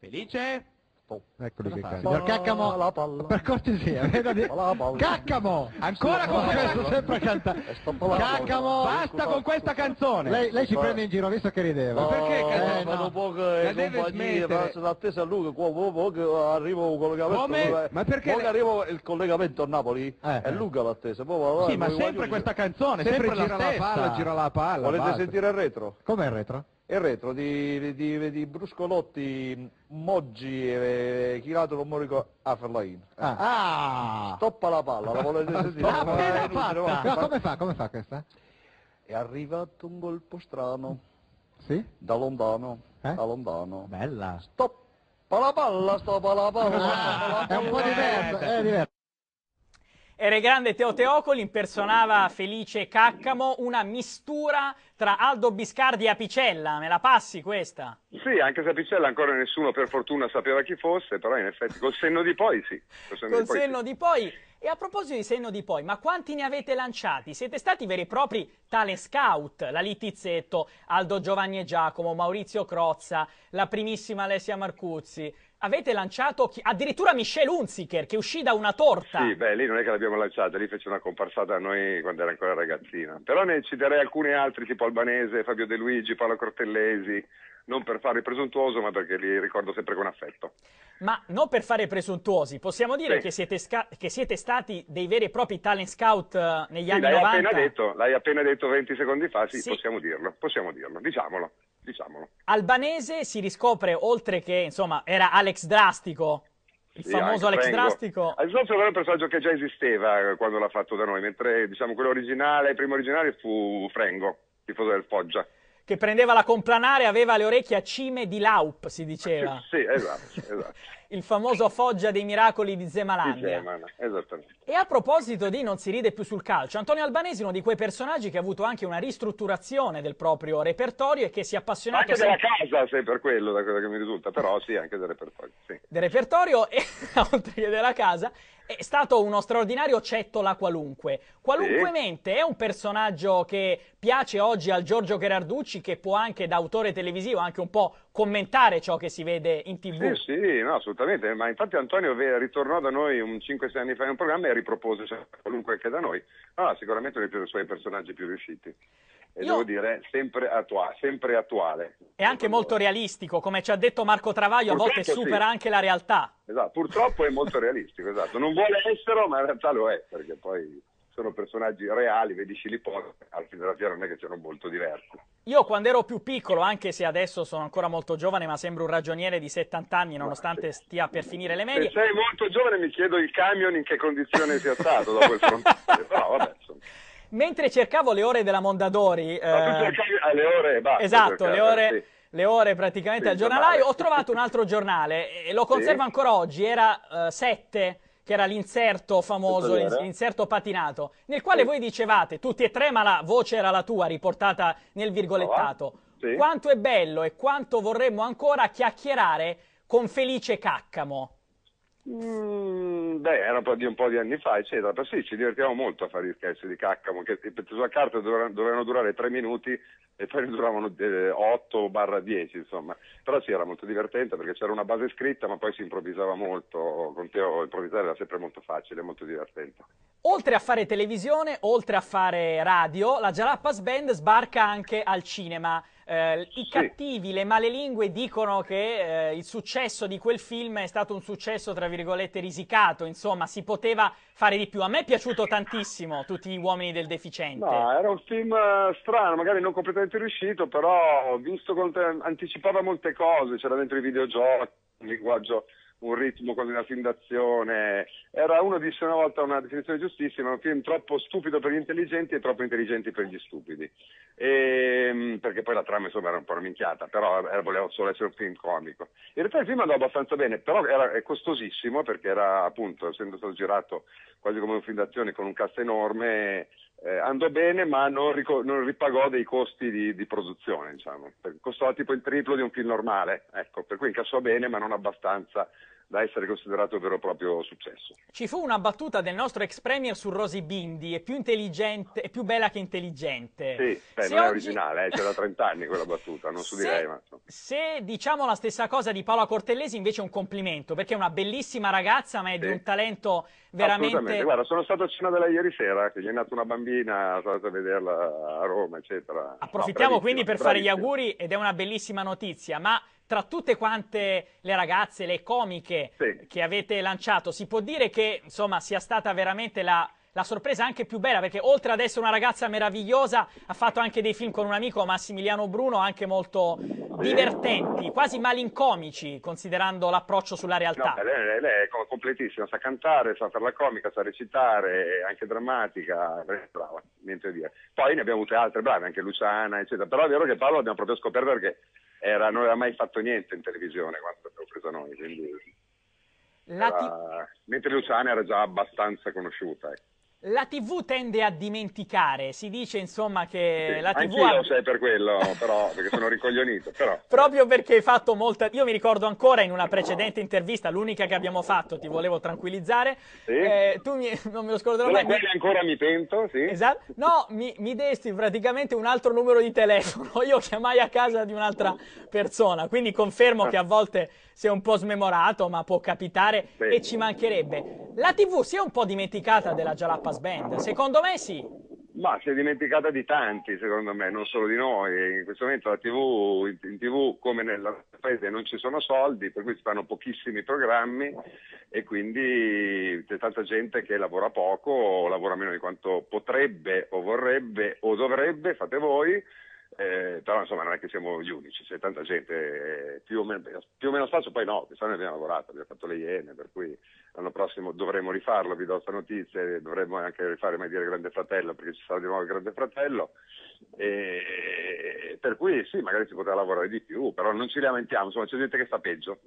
Felice? Oh. Eccolo che cazzo. Caccamo, per cortesia, Caccamo, ancora con questo sempre cantare. Caccamo, basta con questa canzone. Lei, lei ci prende in giro, visto che rideva. Ma perché cazzo? Eh, no. poco eh, deve smettere. Sono a lui, poco arrivo il collegamento. Come? Ma perché? Poi arrivo il collegamento a Napoli, eh. è eh. lunga l'attesa. Sì, ma sempre questa canzone, sempre, gira la palla, gira la palla. Volete sentire il retro? Com'è il retro? e il retro di, di, di Bruscolotti, Moggi e Chilato con Morico a Aferlain. Eh. Ah. ah! Stoppa la palla, la volete sentire? Ah, appena fatta! come fa, come fa questa? È arrivato un colpo strano. Sì? Da lontano, eh? da lontano. Bella! Stoppa la palla, stoppa la palla! Ah, è un po' diverso, è diverso. Era grande Teo Teocoli, impersonava Felice Caccamo, una mistura tra Aldo Biscardi e Apicella, me la passi questa? Sì, anche se Apicella ancora nessuno per fortuna sapeva chi fosse, però in effetti col senno di poi sì. Col senno, col di, poi, sì. di poi. E a proposito di senno di poi, ma quanti ne avete lanciati? Siete stati veri e propri tale scout, la Littizzetto, Aldo Giovanni e Giacomo, Maurizio Crozza, la primissima Alessia Marcuzzi, avete lanciato chi... addirittura Michel Hunziker che uscì da una torta. Sì, beh, lì non è che l'abbiamo lanciata, lì fece una comparsata a noi quando era ancora ragazzina. Però ne citerei alcuni altri, tipo Albanese, Fabio De Luigi, Paolo Cortellesi, non per fare presuntuoso, ma perché li ricordo sempre con affetto. Ma non per fare presuntuosi, possiamo dire sì. che, siete sca- che, siete stati dei veri e propri talent scout eh, negli sì, anni l'hai 90? Appena detto, l'hai appena detto 20 secondi fa, sì, sì. Possiamo, dirlo, possiamo dirlo, diciamolo diciamolo. Albanese si riscopre, oltre che, insomma, era Alex Drastico, il sì, famoso Alex Rengo. Drastico. Alex Drastico era un personaggio che già esisteva eh, quando l'ha fatto da noi, mentre, diciamo, quello originale, il primo originale fu Frengo, tifoso del Foggia che prendeva la complanare e aveva le orecchie a cime di Laup, si diceva. sì, esatto, esatto. il famoso Foggia dei miracoli di Zemalandia. Di Zemana, esattamente. E a proposito di non si ride più sul calcio, Antonio Albanesi è uno di quei personaggi che ha avuto anche una ristrutturazione del proprio repertorio e che si è appassionato... Anche sempre... della casa, sei per quello, da quello che mi risulta, però sì, anche del repertorio. Sì. Del repertorio e oltre che della casa, è stato uno straordinario Cettola qualunque. Qualunque sì. è un personaggio che piace oggi al Giorgio Gerarducci, che può anche da autore televisivo, anche un po' commentare ciò che si vede in tv. Sì, sì, no, assolutamente, ma infatti Antonio ritornò da noi 5-6 anni fa in un programma e ripropose qualunque anche da noi. Allora, ah, sicuramente uno dei suoi personaggi più riusciti. E Io... devo dire, sempre, attua- sempre attuale. E anche molto realistico, come ci ha detto Marco Travaglio, Purtroppo a volte supera sì. anche la realtà. Esatto, purtroppo è molto realistico, esatto. Non vuole esserlo, ma in realtà lo è, perché poi sono personaggi reali, vedi Scilipone, al fine della fiera non è che c'erano molto diversi. Io quando ero più piccolo, anche se adesso sono ancora molto giovane, ma sembro un ragioniere di 70 anni, nonostante stia per finire le medie. Se sei molto giovane, mi chiedo il camion in che condizione sia stato dopo il frontale. Però vabbè, insomma. Mentre cercavo le ore della Mondadori. Ma tu eh, cercavi ah, le ore, e basta. Esatto, cercare, le ore. Sì le ore praticamente sì, al giornalaio, ho trovato un altro giornale e eh, lo conservo sì. ancora oggi, era uh, eh, 7 che era l'inserto famoso, l'inserto patinato, nel quale sì. voi dicevate, tutti e tre, ma la voce era la tua, riportata nel virgolettato, ah, sì. quanto è bello e quanto vorremmo ancora chiacchierare con Felice Caccamo. Mm, beh, era di un po' di anni fa, eccetera. Però sì, ci divertivamo molto a fare gli scherzi di Caccamo, che sulla carta dovevano, dovevano durare tre minuti e poi ne duravano eh, otto 8 barra 10, insomma. Però sì, era molto divertente perché c'era una base scritta, ma poi si improvvisava molto. Con Teo oh, improvvisare era sempre molto facile, molto divertente. Oltre a fare televisione, oltre a fare radio, la Jalapas Band sbarca anche al cinema. Eh, I cattivi, le male lingue dicono che eh, il successo di quel film è stato un successo, tra virgolette, risicato, insomma, si poteva fare di più. A me è piaciuto tantissimo tutti gli uomini del deficiente. No, era un film eh, strano, magari non completamente riuscito, però ho visto che eh, anticipava molte cose, c'era dentro i videogiochi, il linguaggio un ritmo con fondazione. Era uno disse una volta una definizione giustissima, un film troppo stupido per gli intelligenti e troppo intelligenti per gli stupidi. E, ehm, perché poi la trama insomma era un po' una minchiata, però era, eh, eh, voleva solo essere un film comico. In realtà il film andò abbastanza bene, però era costosissimo perché era appunto, essendo stato girato quasi come un film d'azione con un cast enorme, eh, andò bene ma non, rico- non ripagò dei costi di, di produzione, diciamo. costò tipo il triplo di un film normale, ecco, per cui incassò bene ma non abbastanza da essere considerato vero e proprio successo. Ci fu una battuta del nostro ex premier su Rosy Bindi, è più intelligente, è più bella che intelligente. Sì, beh, non oggi... è originale, eh, c'è da 30 anni quella battuta, non su se, direi. Ma... Se diciamo la stessa cosa di Paola Cortellesi invece è un complimento, perché è una bellissima ragazza ma è sì. di un talento veramente... guarda, sono stato a cena della ieri sera, che gli è nata una bambina, sono andato a vederla a Roma, eccetera. Approfittiamo no, quindi per bravissima. fare gli auguri ed è una bellissima notizia, ma tra tutte quante le ragazze, le comiche sì. che avete lanciato, si può dire che insomma sia stata veramente la, la sorpresa anche più bella perché oltre ad essere una ragazza meravigliosa ha fatto anche dei film con un amico Massimiliano Bruno anche molto divertenti, quasi malincomici considerando l'approccio sulla realtà. No, lei, lei, è completissima, sa cantare, sa fare la comica, sa recitare, anche drammatica, brava, niente a dire. Poi ne abbiamo avute altre brave, anche Luciana, eccetera, però è vero che Paolo l'abbiamo proprio scoperto perché era, non aveva mai fatto niente in televisione quando l'abbiamo presa noi, quindi... Era... Ti... Mentre Luciana era già abbastanza conosciuta. Ecco. La TV tende a dimenticare, si dice insomma che sì, la TV... Anch'io ha... lo sai per quello, però, perché sono ricoglionito, però... Proprio perché hai fatto molta... Io mi ricordo ancora in una precedente intervista, l'unica che abbiamo fatto, ti volevo tranquillizzare, sì. eh, tu mi... non me lo scorderò mai... Quella ancora mi pento, sì. Esatto. No, mi, mi desti praticamente un altro numero di telefono, io chiamai a casa di un'altra persona, quindi confermo che a volte sei un po' smemorato, ma può capitare sì. e ci mancherebbe. La TV si è un po' dimenticata della Jalapa Pass Band? Secondo me sì. Ma si è dimenticata di tanti, secondo me, non solo di noi. In questo momento la TV, in TV come nel paese non ci sono soldi, per cui si fanno pochissimi programmi e quindi c'è tanta gente che lavora poco o lavora meno di quanto potrebbe o vorrebbe o dovrebbe, fate voi, eh, però insomma non è che siamo gli unici, c'è tanta gente, eh, più, o meno, più o meno spazio, poi no, quest'anno abbiamo lavorato, abbiamo fatto le Iene, per cui l'anno prossimo dovremo rifarlo, vi do questa notizia, dovremmo anche rifare mai dire Grande Fratello, perché ci sarà di nuovo il Grande Fratello, e, per cui sì, magari si potrà lavorare di più, però non ci lamentiamo, insomma c'è gente che sta peggio.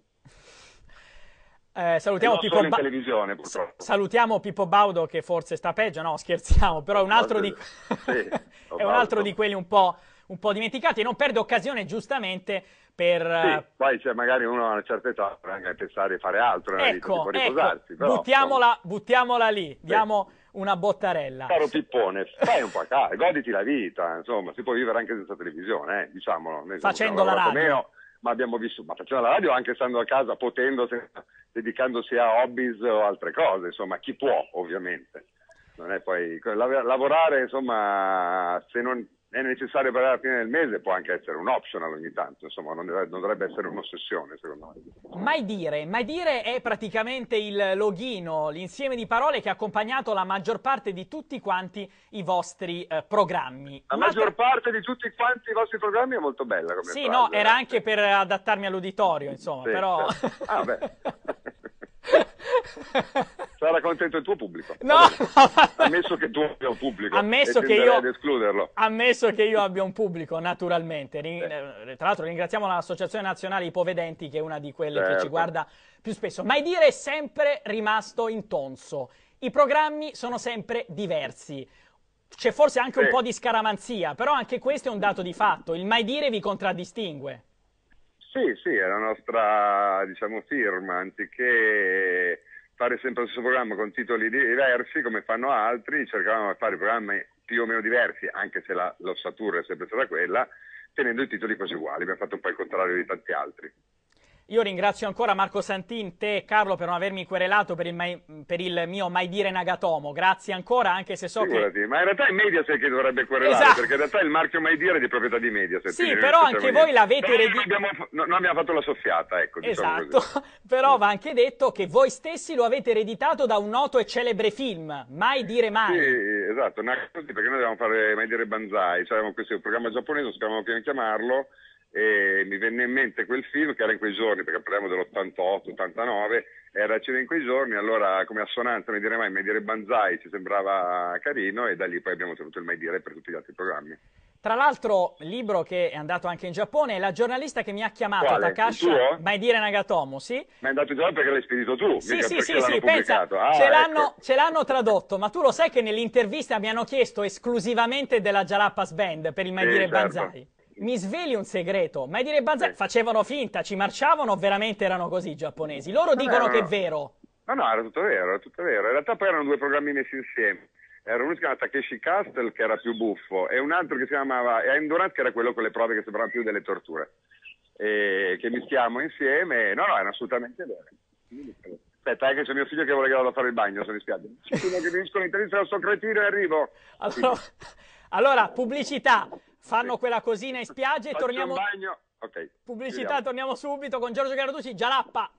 Eh, salutiamo, Pippo ba- televisione, salutiamo Pippo Baudo che forse sta peggio, no scherziamo, però è un altro, di... è un altro di quelli un po' un po' dimenticati e non perde occasione giustamente per... Sì, eh, poi cioè, magari uno a una certa età può anche pensare di fare altro, ecco, vita, ecco. riposarsi. Però, buttiamola, no. buttiamola lì, diamo... Sì una bottarella. Caro Pippone, stai un po' a casa, goditi la vita, insomma, si può vivere anche senza televisione, eh, diciamolo. Facendo la radio. Meno, ma abbiamo vissuto, ma facendo la radio anche stando a casa, potendo, dedicandosi a hobbies o altre cose, insomma, chi può, ovviamente. Non è poi... Lavorare, insomma, se non è necessario per la fine del mese, può anche essere un optional ogni tanto, insomma, non, deve, non dovrebbe essere un'ossessione, secondo me. Mai dire, mai dire è praticamente il login, l'insieme di parole che ha accompagnato la maggior parte di tutti quanti i vostri eh, programmi. La Ma maggior tra... parte di tutti quanti i vostri programmi è molto bella come Sì, frase, no, era eh. anche per adattarmi all'uditorio, insomma, sì, però... Certo. Ah, beh. Sarà contento il tuo pubblico. No, ammesso che tu abbia un pubblico. Ammesso che, io, ammesso che io abbia un pubblico, naturalmente. Ring, eh. eh, tra l'altro ringraziamo l'Associazione Nazionale Ipovedenti che è una di quelle certo. che ci certo. guarda più spesso. Mai dire è sempre rimasto in tonso. I programmi sono sempre diversi. C'è forse anche sì. un po' di scaramanzia, però anche questo è un dato di fatto. Il mai dire vi contraddistingue. Sì, sì, è la nostra diciamo, firma, anziché fare sempre lo stesso programma con titoli diversi come fanno altri, cercavamo di fare programmi più o meno diversi, anche se la, l'ossatura è sempre stata quella, tenendo i titoli quasi uguali, abbiamo fatto un po' il contrario di tanti altri. Io ringrazio ancora Marco Santin, te e Carlo per non avermi querelato per il, mai, per il mio mai dire Nagatomo. Grazie ancora, anche se so Figurati, che... Ma in realtà è Mediaset che dovrebbe querelare, esatto. perché in realtà il marchio mai dire è di proprietà di Mediaset. Sì, però anche voi l'avete ereditato... Noi, no, noi abbiamo fatto la soffiata, ecco, diciamo Esatto, diciamo però va anche detto che voi stessi lo avete ereditato da un noto e celebre film, Mai dire mai. Sì, esatto, perché noi dobbiamo fare Mai dire Banzai, cioè, questo è un programma giapponese, sappiamo come chiamarlo e mi venne in mente quel film che era in quei giorni, perché parliamo dell'88, 89, era c'era in quei giorni, allora come assonanza mi dire mai, mai dire Banzai ci sembrava carino e da lì poi abbiamo tenuto il mai dire per tutti gli altri programmi. Tra l'altro, libro che è andato anche in Giappone, la giornalista che mi ha chiamato, Quale? Takashi Maidire Nagatomo, sì? Ma è andato in Giappone perché l'hai spedito tu, sì, mica sì, sì, sì, pensa, ah, ce, l'hanno, ecco. tradotto, ma tu lo sai che nell'intervista mi hanno chiesto esclusivamente della Jalapas Band per il mai sì, certo. Banzai? mi sveli un segreto, ma dire Banzai sì. facevano finta, ci marciavano, veramente erano così i giapponesi. Loro non dicono erano... che è vero. No, no, era tutto vero, era tutto vero. In realtà poi erano due programmi messi insieme. Era uno che si chiamava Takeshi Castle, che era più buffo, e un altro che si chiamava Endurance, che era quello con le prove che sembravano più delle torture. E... che mischiamo insieme. No, no, era assolutamente vero. Aspetta, anche eh, c'è mio figlio che vuole che vado a fare il bagno, se mi spiace. Prima che finiscono l'intervista, sto cretino e arrivo. Allora, allora pubblicità fanno quella cosina in spiaggia e Faccio torniamo... Bagno. Okay. Pubblicità, Vediamo. torniamo subito con Giorgio Garaducci, Gialappa.